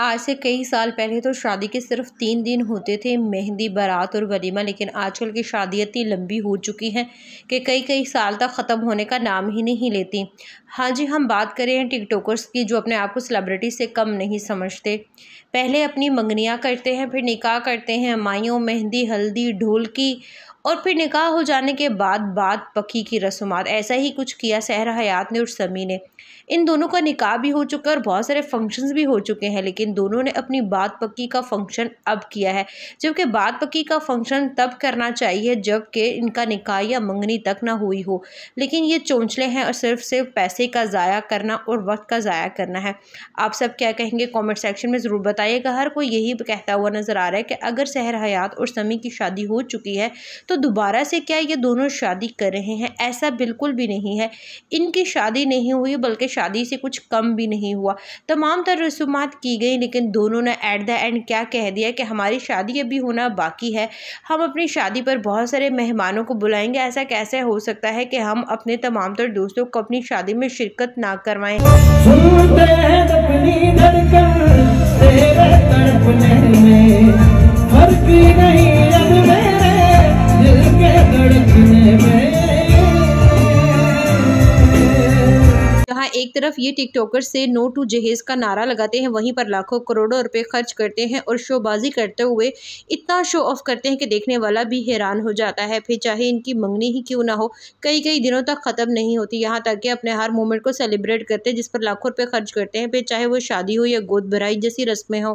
आज से कई साल पहले तो शादी के सिर्फ तीन दिन होते थे मेहंदी बारात और वलीमा लेकिन आजकल की शादी इतनी लंबी हो चुकी हैं कि कई कई साल तक ख़त्म होने का नाम ही नहीं लेती हाँ जी हम बात करें हैं टिकटॉकर्स की जो अपने आप को सेलिब्रिटी से कम नहीं समझते पहले अपनी मंगनियाँ करते हैं फिर निकाह करते हैं माइयों मेहंदी हल्दी ढोलकी और फिर निकाह हो जाने के बाद बात पकी की रसूमात ऐसा ही कुछ किया सहरा हयात ने और समी ने इन दोनों का निकाह भी हो चुका है और बहुत सारे फंक्शंस भी हो चुके हैं लेकिन इन दोनों ने अपनी बात पक्की का फंक्शन अब किया है जबकि बात पक्की का फंक्शन तब करना चाहिए जबकि इनका निकाह या मंगनी तक ना हुई हो लेकिन ये चौंचले हैं और सिर्फ सिर्फ पैसे का ज़ाया करना और वक्त का ज़ाया करना है आप सब क्या कहेंगे कॉमेंट सेक्शन में ज़रूर बताइएगा हर कोई यही कहता हुआ नज़र आ रहा है कि अगर सहर हयात और समी की शादी हो चुकी है तो दोबारा से क्या ये दोनों शादी कर रहे हैं ऐसा बिल्कुल भी नहीं है इनकी शादी नहीं हुई बल्कि शादी से कुछ कम भी नहीं हुआ तमाम तर रसूमात की गई गई लेकिन दोनों ने ऐट द एंड क्या कह दिया कि हमारी शादी अभी होना बाकी है हम अपनी शादी पर बहुत सारे मेहमानों को बुलाएंगे ऐसा कैसे हो सकता है कि हम अपने तमाम तर दोस्तों को अपनी शादी में शिरकत ना करवाएं तरफ ये टिकटॉकर से नो टू जहेज़ का नारा लगाते हैं वहीं पर लाखों करोड़ों रुपए खर्च करते हैं और शोबाजी करते हुए इतना शो ऑफ करते हैं कि देखने वाला भी हैरान हो जाता है फिर चाहे इनकी मंगनी ही क्यों ना हो कई कई दिनों तक ख़त्म नहीं होती यहाँ तक कि अपने हर मोमेंट को सेलिब्रेट करते हैं जिस पर लाखों रुपये खर्च करते हैं फिर चाहे वो शादी हो या गोद भराई जैसी रस्में हों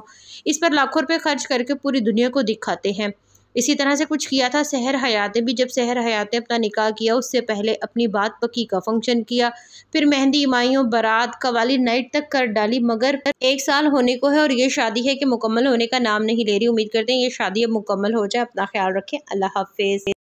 इस पर लाखों रुपये खर्च करके पूरी दुनिया को दिखाते हैं इसी तरह से कुछ किया था सहर हयात भी जब सहर हयात ने अपना निकाह किया उससे पहले अपनी बात पक्की का फंक्शन किया फिर मेहंदी इमाइयों बारात कवाली नाइट तक कर डाली मगर एक साल होने को है और ये शादी है कि मुकम्मल होने का नाम नहीं ले रही उम्मीद करते हैं ये शादी अब मुकम्मल हो जाए अपना ख्याल रखें अल्लाह हाफिज़